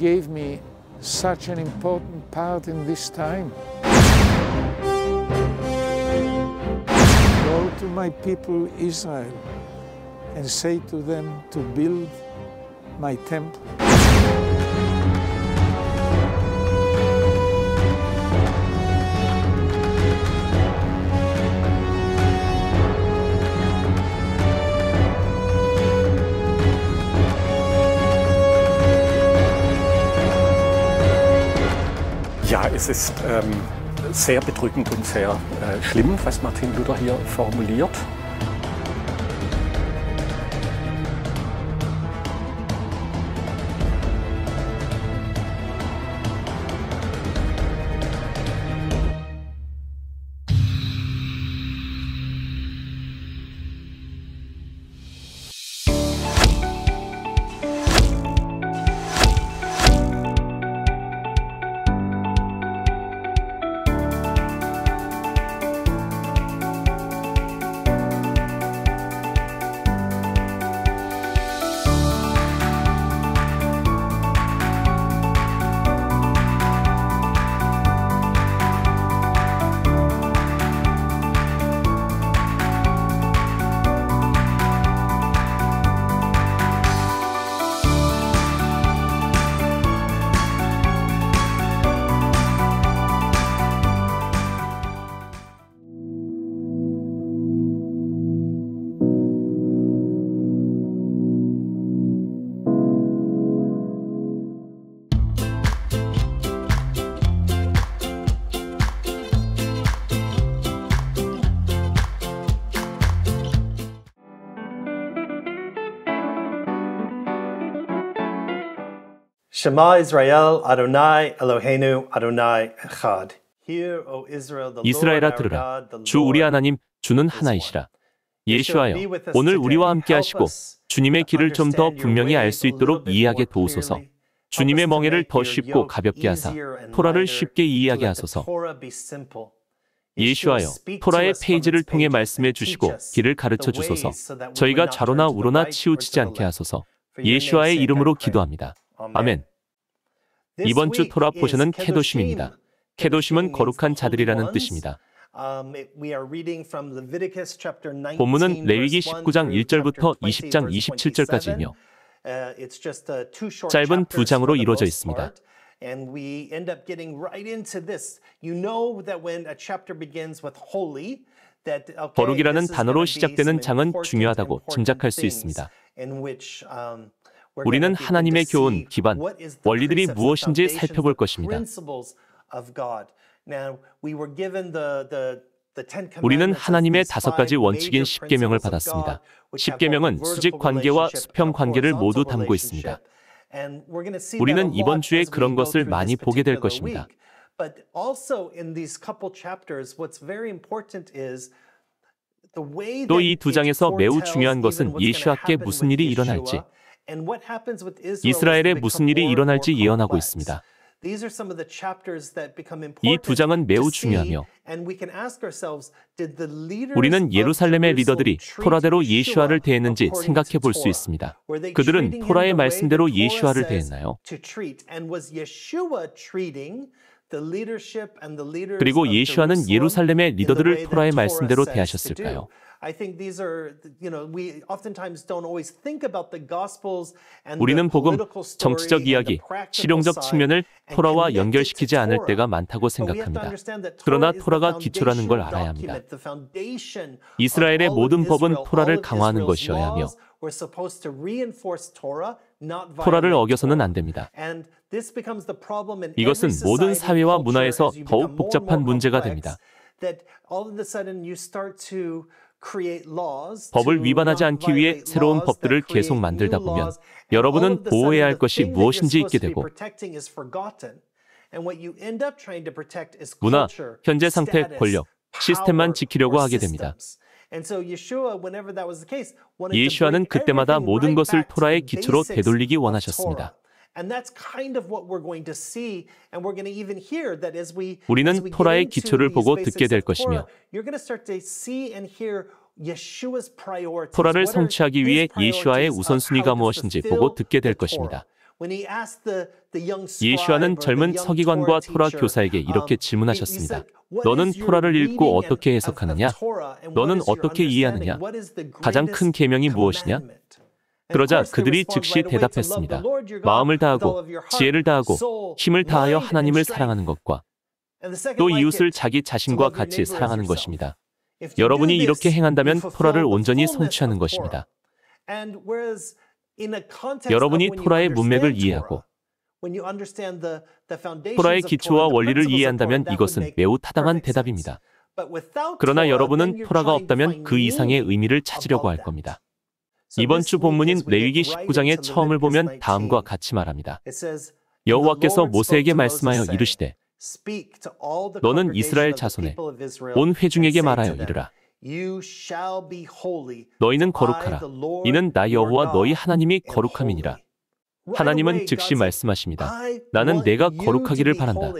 gave me such an important part in this time. Go to my people Israel and say to them to build my temple. es ist ähm, sehr bedrückend und sehr äh, schlimm, was Martin Luther hier formuliert. Shema Israel Adonai Eloheinu Adonai Echad. 이스라엘아 들으라. 주 우리 하나님 주는 하나이시라. 예수하여 오늘 우리와 함께 하시고 주님의 길을 좀 더 분명히 알 수 있도록 이해하게 도우소서. 주님의 멍에를 더 쉽고 가볍게 하사 토라를 쉽게 이해하게 하소서. 예수하여 토라의 페이지를 통해 말씀해 주시고 길을 가르쳐 주소서. 저희가 좌로나 우로나 치우치지 않게 하소서. 예시와의 이름으로 기도합니다. 아멘. 이번 주 토라 포션은 캐도심입니다. 캐도심은 거룩한 자들이라는 뜻입니다. Um, 본문은 레위기 19장 1절부터 20장 27절까지이며 짧은 두 장으로 이루어져 있습니다. 거룩이라는 단어로 시작되는 장은 중요하다고 짐작할 수 있습니다. 우리는 하나님의 교훈, 기반, 원리들이 무엇인지 살펴볼 것입니다. 우리는 하나님의 다섯 가지 원칙인 십계명을 받았습니다. 십계명은 수직 관계와 수평 관계를 모두 담고 있습니다. 우리는 이번 주에 그런 것을 많이 보게 될 것입니다. 또 이 두 장에서 매우 중요한 것은 예수와께 무슨 일이 일어날지 이스라엘에 무슨 일이 일어날지 예언하고 있습니다. 이두 장은 매우 중요하며 우리는 예루살렘의 리더들이 토라대로 예슈아를 대했는지 생각해 볼 수 있습니다. 그들은 토라의 말씀대로 예슈아를 대했나요? 그리고 예시와는 예루살렘의 리더들을 토라의 말씀대로 대하셨을까요? 우리는 복음, 정치적 이야기, 실용적 측면을 토라와 연결시키지 않을 때가 많다고 생각합니다. 그러나 토라가 기초라는 걸 알아야 합니다. 이스라엘의 모든 법은 토라를 강화하는 것이어야 하며 토라를 어겨서는 안 됩니다. 이것은 모든 사회와 문화에서 더욱 복잡한 문제가 됩니다. 법을 위반하지 않기 위해 새로운 법들을 계속 만들다 보면 여러분은 보호해야 할 것이 무엇인지 잊게 되고 문화, 현재 상태, 권력, 시스템만 지키려고 하게 됩니다. 예수와는 그때마다 모든 것을 토라의 기초로 되돌리기 원하셨습니다. 우리는 토라의 기초를 보고 듣게 될 것이며 토라를 성취하기 위해 예수와의 우선순위가 무엇인지 보고 듣게 될 것입니다. 예수와는 젊은 서기관과 토라 교사에게 um, 이렇게 질문하셨습니다. 너는 토라를 읽고 어떻게 해석하느냐? 너는 어떻게 이해하느냐? 가장 큰 계명이 무엇이냐? 그러자 그들이 즉시 대답했습니다. 마음을 다하고 지혜를 다하고 힘을 다하여 하나님을 사랑하는 것과 또 이웃을 자기 자신과 같이 사랑하는 것입니다. 여러분이 이렇게 행한다면 토라를 온전히 성취하는 것입니다. 여러분이 토라의 문맥을 이해하고 토라의 기초와 원리를 이해한다면 이것은 매우 타당한 대답입니다. 그러나 여러분은 토라가 없다면 그 이상의 의미를 찾으려고 할 겁니다. 이번 주 본문인 레위기 19장의 처음을 보면 다음과 같이 말합니다. 여호와께서 모세에게 말씀하여 이르시되 너는 이스라엘 자손에 온 회중에게 말하여 이르라. 너희는 거룩하라. 이는 나 여호와 너희 하나님이 거룩함이니라. 하나님은 즉시 말씀하십니다. 나는 내가 거룩하기를 바란다.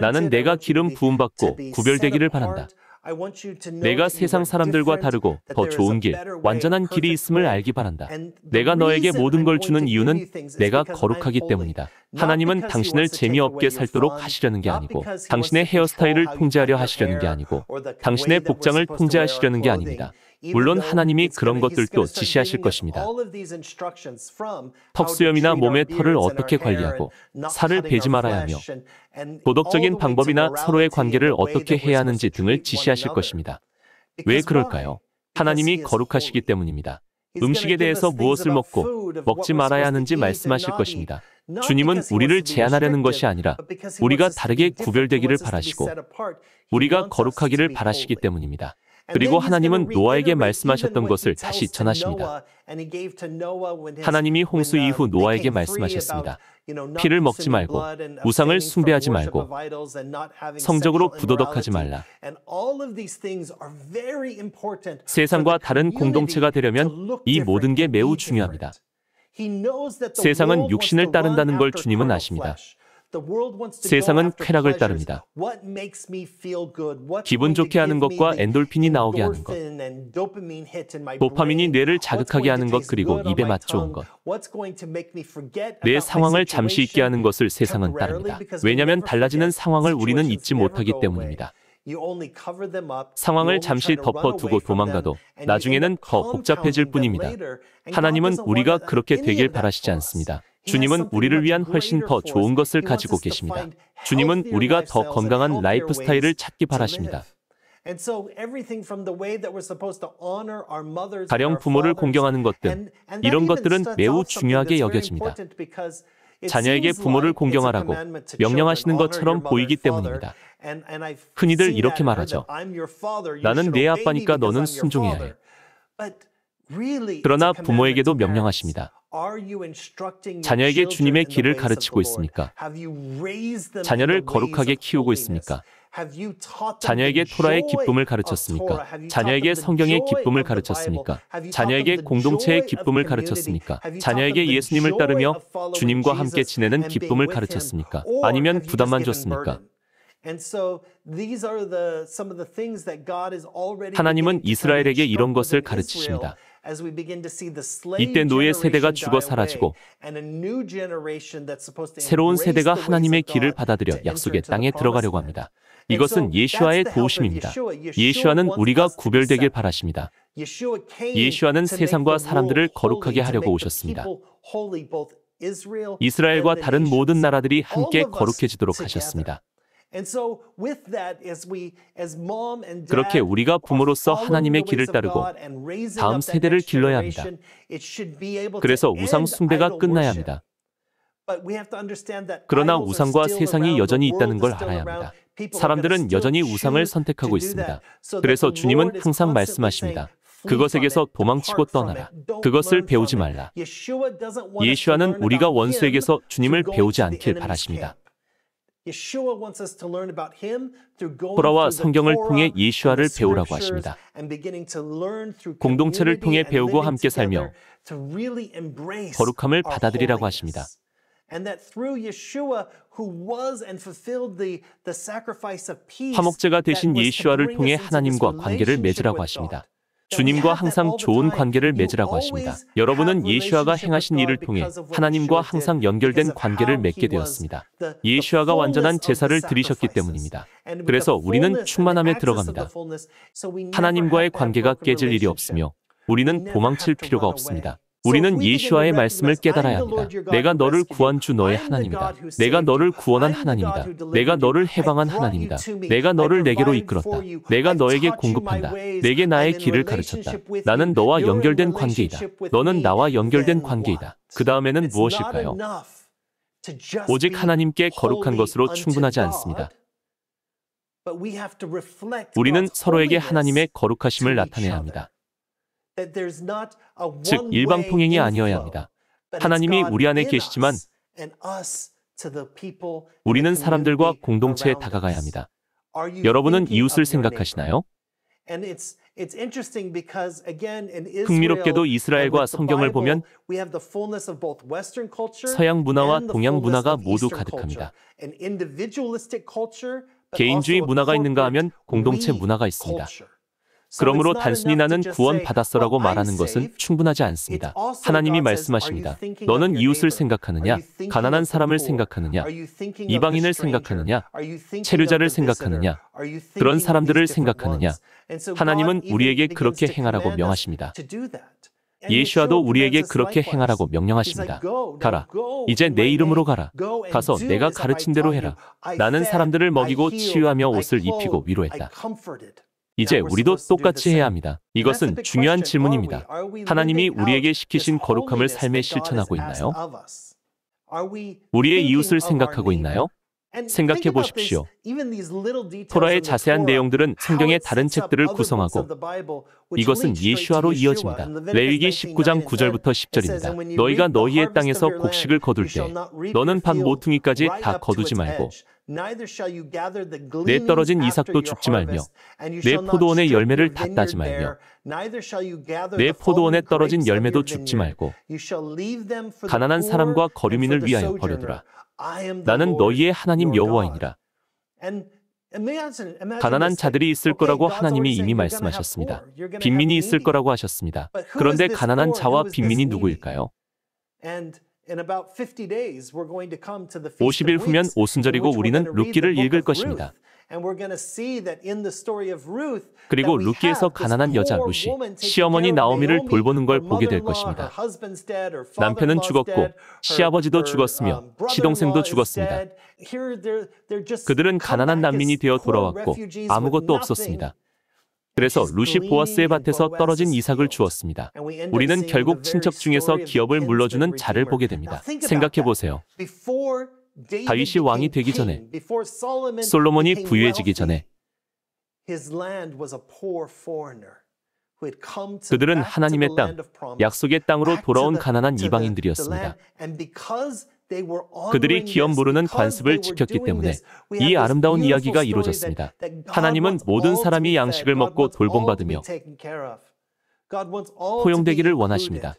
나는 내가 기름 부음받고 구별되기를 바란다. 내가 세상 사람들과 다르고 더 좋은 길, 완전한 길이 있음을 알기 바란다. 내가 너에게 모든 걸 주는 이유는 내가 거룩하기 때문이다. 하나님은 당신을 재미없게 살도록 하시려는 게 아니고, 당신의 헤어스타일을 통제하려 하시려는 게 아니고, 당신의 복장을 통제하시려는 게 아닙니다. 물론 하나님이 그런 것들도 지시하실 것입니다. 턱수염이나 몸의 털을 어떻게 관리하고 살을 베지 말아야 하며 도덕적인 방법이나 서로의 관계를 어떻게 해야 하는지 등을 지시하실 것입니다. 왜 그럴까요? 하나님이 거룩하시기 때문입니다. 음식에 대해서 무엇을 먹고 먹지 말아야 하는지 말씀하실 것입니다. 주님은 우리를 제한하려는 것이 아니라 우리가 다르게 구별되기를 바라시고 우리가 거룩하기를 바라시기 때문입니다. 그리고 하나님은 노아에게 말씀하셨던 것을 다시 전하십니다. 하나님이 홍수 uh, 이후 노아에게 말씀하셨습니다. 피를 먹지 말고, 우상을 숭배하지 말고, 성적으로 부도덕하지 말라. 세상과 다른 공동체가 되려면 이 모든 게 매우 중요합니다. 세상은 육신을 따른다는 걸 주님은 아십니다. 세상은 쾌락을 따릅니다. 기분 좋게 하는 것과 엔돌핀이 나오게 하는 것, 도파민이 뇌를 자극하게 하는 것 그리고 입에 맞춰온 것, 내 상황을 잠시 잊게 하는 것을 세상은 따릅니다. 왜냐하면 달라지는 상황을 우리는 잊지 못하기 때문입니다. 상황을 잠시 덮어두고 도망가도 나중에는 더 복잡해질 뿐입니다. 하나님은 우리가 그렇게 되길 바라시지 않습니다. 주님은 우리를 위한 훨씬 더 좋은 것을 가지고 계십니다. 주님은 우리가 더 건강한 라이프 스타일을 찾기 바라십니다. 가령 부모를 공경하는 것 등 이런 것들은 매우 중요하게 여겨집니다. 자녀에게 부모를 공경하라고 명령하시는 것처럼 보이기 때문입니다. 흔히들 이렇게 말하죠. 나는 내 아빠니까 너는 순종해야 해. 그러나 부모에게도 명령하십니다. 자녀에게 주님의 길을 가르치고 있습니까? 자녀를 거룩하게 키우고 있습니까? 자녀에게 토라의 기쁨을 가르쳤습니까? 자녀에게 성경의 기쁨을 가르쳤습니까? 자녀에게 공동체의 기쁨을 가르쳤습니까? 자녀에게 예수님을 따르며 주님과 함께 지내는 기쁨을 가르쳤습니까? 아니면 부담만 줬습니까? 하나님은 이스라엘에게 이런 것을 가르치십니다. 이때 노예 세대가 죽어 사라지고 새로운 세대가 하나님의 길을 받아들여 약속의 땅에 들어가려고 합니다. 이것은 예수와의 도우심입니다. 예수와는 우리가 구별되길 바라십니다. 예수와는 세상과 사람들을 거룩하게 하려고 오셨습니다. 이스라엘과 다른 모든 나라들이 함께 거룩해지도록 하셨습니다. 그렇게 우리가 부모로서 하나님의 길을 따르고 다음 세대를 길러야 합니다. 그래서 우상 숭배가 끝나야 합니다. 그러나 우상과 세상이 여전히 있다는 걸 알아야 합니다. 사람들은 여전히 우상을 선택하고 있습니다. 그래서 주님은 항상 말씀하십니다. 그것에게서 도망치고 떠나라. 그것을 배우지 말라. 예수와는 우리가 원수에게서 주님을 배우지 않길 바라십니다. 보라와 성경을 통해 예슈아를 배우라고 하십니다. 공동체를 통해 배우고 함께 살며 거룩함을 받아들이라고 하십니다. 화목제가 되신 예슈아를 통해 하나님과 관계를 맺으라고 하십니다. 주님과 항상 좋은 관계를 맺으라고 하십니다. 여러분은 예수아가 행하신 일을 통해 하나님과 항상 연결된 관계를 맺게 되었습니다. 예수아가 완전한 제사를 드리셨기 때문입니다. 그래서 우리는 충만함에 들어갑니다. 하나님과의 관계가 깨질 일이 없으며 우리는 도망칠 필요가 없습니다. 우리는 예수와의 말씀을 깨달아야 합니다. 내가 너를 구한 주 너의 하나님이다. 내가 너를 구원한 하나님이다. 내가 너를 해방한 하나님이다. 내가 너를 내게로 이끌었다. 내가 너에게 공급한다. 내게 나의 길을 가르쳤다. 나는 너와 연결된 관계이다. 너는 나와 연결된 관계이다. 그 다음에는 무엇일까요? 오직 하나님께 거룩한 것으로 충분하지 않습니다. 우리는 서로에게 하나님의 거룩하심을 나타내야 합니다. 즉 일방 통행이 아니어야 합니다. 하나님이 우리 안에 계시지만 우리는 사람들과 공동체에 다가가야 합니다. 여러분은 이웃을 생각하시나요? 흥미롭게도 이스라엘과 성경을 보면 서양 문화와 동양 문화가 모두 가득합니다. 개인주의 문화가 있는가 하면 공동체 문화가 있습니다. 그러므로 단순히 나는 구원받았어라고 말하는 것은 충분하지 않습니다. 하나님이 말씀하십니다. 너는 이웃을 생각하느냐? 가난한 사람을 생각하느냐? 이방인을 생각하느냐? 체류자를 생각하느냐? 그런 사람들을 생각하느냐? 하나님은 우리에게 그렇게 행하라고 명하십니다. 예수와도 우리에게 그렇게 행하라고 명령하십니다. 가라. 이제 내 이름으로 가라. 가서 내가 가르친 대로 해라. 나는 사람들을 먹이고 치유하며 옷을 입히고 위로했다. 이제 우리도 똑같이 해야 합니다. 이것은 중요한 질문입니다. 하나님이 우리에게 시키신 거룩함을 삶에 실천하고 있나요? 우리의 이웃을 생각하고 있나요? 생각해 보십시오. 토라의 자세한 내용들은 성경의 다른 책들을 구성하고 이것은 예슈아로 이어집니다. 레위기 19장 9절부터 10절입니다. 너희가 너희의 땅에서 곡식을 거둘 때 너는 밭 모퉁이까지 다 거두지 말고 내 떨어진 이삭도 죽지 말며 내 포도원의 열매를 다 따지 말며 내 포도원에 떨어진 열매도 죽지 말고 가난한 사람과 거류민을 위하여 버려두라. 나는 너희의 하나님 여호와이니라. 가난한 자들이 있을 거라고 하나님이 이미 말씀하셨습니다. 빈민이 있을 거라고 하셨습니다. 그런데 가난한 자와 빈민이 누구일까요? 50일 후면 오순절이고 우리는 룻기를 읽을 것입니다. 그리고 루키에서 가난한 여자 루시, 시어머니 나오미를 돌보는 걸 보게 될 것입니다. 남편은 죽었고 시아버지도 죽었으며 um, 시동생도 죽었습니다. 그들은 가난한 난민이 되어 돌아왔고 아무것도 없었습니다. 그래서 루시 보아스의 밭에서 떨어진 이삭을 주었습니다. 우리는 결국 친척 중에서 기업을 물러주는 자를 보게 됩니다. 생각해 보세요. 다윗이 왕이 되기 전에 솔로몬이 부유해지기 전에 그들은 하나님의 땅, 약속의 땅으로 돌아온 가난한 이방인들이었습니다. 그들이 기업 모르는 관습을 지켰기 때문에 이 아름다운 이야기가 이루어졌습니다. 하나님은 모든 사람이 양식을 먹고 돌봄받으며 포용되기를 원하십니다.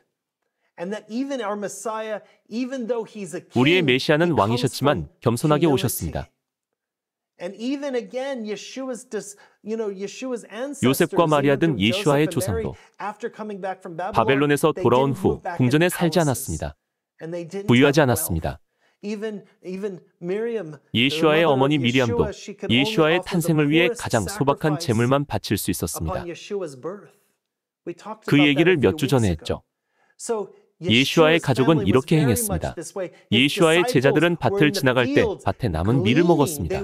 우리의 메시아는 왕이셨지만 겸손하게 오셨습니다. 요셉과 마리아 등 예슈아의 조상도 바벨론에서 돌아온 후 궁전에 살지 않았습니다. 부유하지 않았습니다. 예슈아의 어머니 미리암도 예슈아의 탄생을 위해 가장 소박한 제물만 바칠 수 있었습니다. 그 얘기를 몇 주 전에 했죠. 예슈아의 가족은 이렇게 행했습니다. 예슈아의 제자들은 밭을 지나갈 때 밭에 남은 밀을 먹었습니다.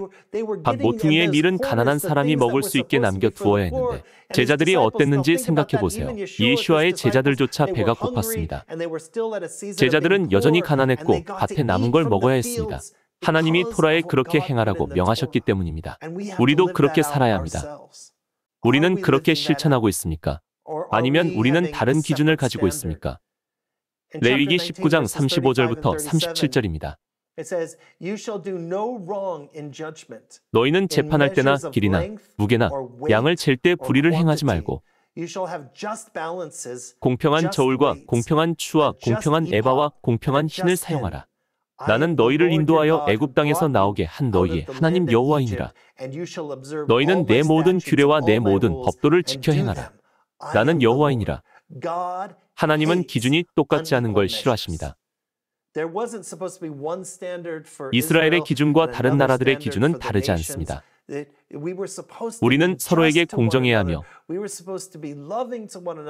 밭 모퉁이의 밀은 가난한 사람이 먹을 수 있게 남겨 두어야 했는데 제자들이 어땠는지 생각해 보세요. 예슈아의 제자들조차 배가 고팠습니다. 제자들은 여전히 가난했고 밭에 남은 걸 먹어야 했습니다. 하나님이 토라에 그렇게 행하라고 명하셨기 때문입니다. 우리도 그렇게 살아야 합니다. 우리는 그렇게 실천하고 있습니까? 아니면 우리는 다른 기준을 가지고 있습니까? 레위기 19장 35절부터 37절입니다. 너희는 재판할 때나 길이나 무게나 양을 잴 때 불의를 행하지 말고 공평한 저울과 공평한 추와 공평한 에바와 공평한 흰을 사용하라. 나는 너희를 인도하여 애굽 땅에서 나오게 한 너희의 하나님 여호와이니라. 너희는 내 모든 규례와 내 모든 법도를 지켜 행하라. 나는 여호와이니라. 하나님은 기준이 똑같지 않은 걸 싫어하십니다. 이스라엘의 기준과 다른 나라들의 기준은 다르지 않습니다. 우리는 서로에게 공정해야 하며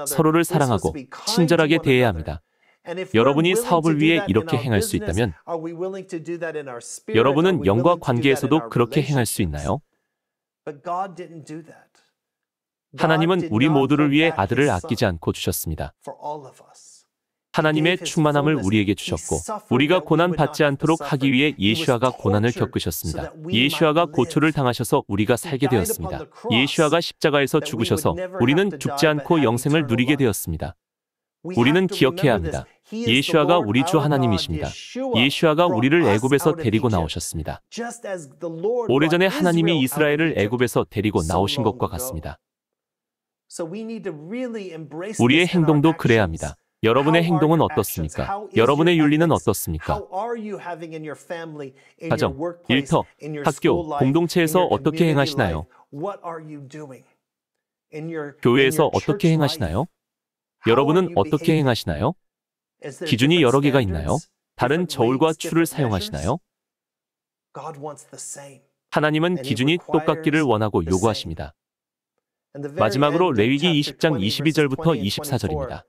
서로를 사랑하고 친절하게 대해야 합니다. 여러분이 사업을 위해 이렇게 행할 수 있다면 여러분은 영과 관계에서도 그렇게 행할 수 있나요? 하나님은 우리 모두를 위해 아들을 아끼지 않고 주셨습니다. 하나님의 충만함을 우리에게 주셨고 우리가 고난 받지 않도록 하기 위해 예수아가 고난을 겪으셨습니다. 예수아가 고초를 당하셔서 우리가 살게 되었습니다. 예수아가 십자가에서 죽으셔서 우리는 죽지 않고 영생을 누리게 되었습니다. 우리는 기억해야 합니다. 예수아가 우리 주 하나님이십니다. 예수아가 우리를 애굽에서 데리고 나오셨습니다. 오래전에 하나님이 이스라엘을 애굽에서 데리고 나오신 것과 같습니다. 우리의 행동도 그래야 합니다. 여러분의 행동은 어떻습니까? 여러분의 윤리는 어떻습니까? 가정, 일터, 학교, 공동체에서 어떻게 행하시나요? 교회에서 어떻게 행하시나요? 여러분은 어떻게 행하시나요? 기준이 여러 개가 있나요? 다른 저울과 추를 사용하시나요? 하나님은 기준이 똑같기를 원하고 요구하십니다. 마지막으로 레위기 20장 22절부터 24절입니다.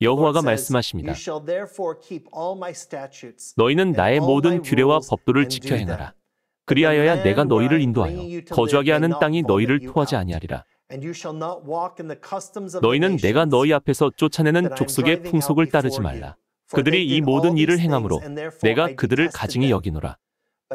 여호와가 말씀하십니다. 너희는 나의 모든 규례와 법도를 지켜 행하라. 그리하여야 내가 너희를 인도하여 거주하게 하는 땅이 너희를 토하지 아니하리라. 너희는 내가 너희 앞에서 쫓아내는 족속의 풍속을 따르지 말라. 그들이 이 모든 일을 행함으로 내가 그들을 가증히 여기노라.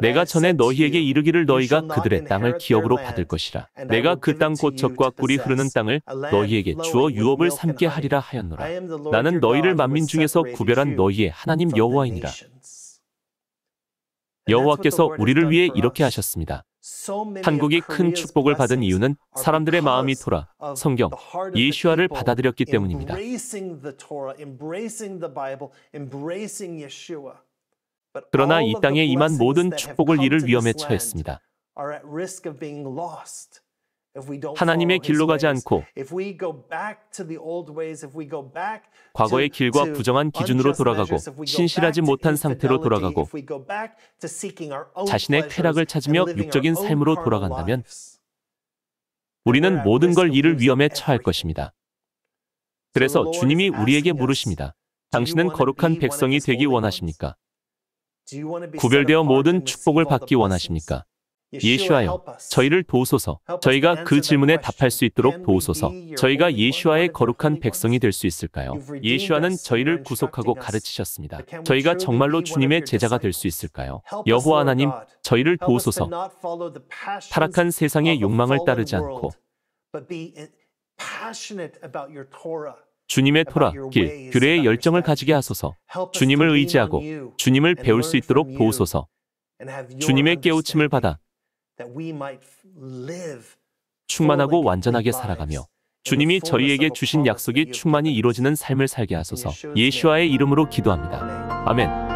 내가 전에 너희에게 이르기를 너희가 그들의 땅을 기업으로 받을 것이라. 내가 그 땅 고척과 꿀이 흐르는 땅을 너희에게 주어 유업을 삼게 하리라 하였노라. 나는 너희를 만민 중에서 구별한 너희의 하나님 여호와이니라. 여호와께서 우리를 위해 이렇게 하셨습니다. 한국이 큰 축복을 받은 이유는 사람들의 마음이 토라, 성경, 예슈아를 받아들였기 때문입니다. 그러나 이 땅에 임한 모든 축복을 잃을 위험에 처했습니다. 하나님의 길로 가지 않고 과거의 길과 부정한 기준으로 돌아가고 신실하지 못한 상태로 돌아가고 자신의 쾌락을 찾으며 육적인 삶으로 돌아간다면 우리는 모든 걸 잃을 위험에 처할 것입니다. 그래서 주님이 우리에게 물으십니다. 당신은 거룩한 백성이 되기 원하십니까? 구별되어 모든 축복을 받기 원하십니까? 예수하여 저희를 도우소서. 저희가 그 질문에 답할 수 있도록 도우소서. 저희가 예수와의 거룩한 백성이 될 수 있을까요? 예수와는 저희를 구속하고 가르치셨습니다. 저희가 정말로 주님의 제자가 될 수 있을까요? 여호와 하나님, 저희를 도우소서. 타락한 세상의 욕망을 따르지 않고 주님의 토라, 길, 규례의 열정을 가지게 하소서. 주님을 의지하고 주님을 배울 수 있도록 도우소서. 주님의 깨우침을 받아 충만하고 완전하게 살아가며 주님이 저희에게 주신 약속이 충만히 이루어지는 삶을 살게 하소서. 예수와의 이름으로 기도합니다. 아멘.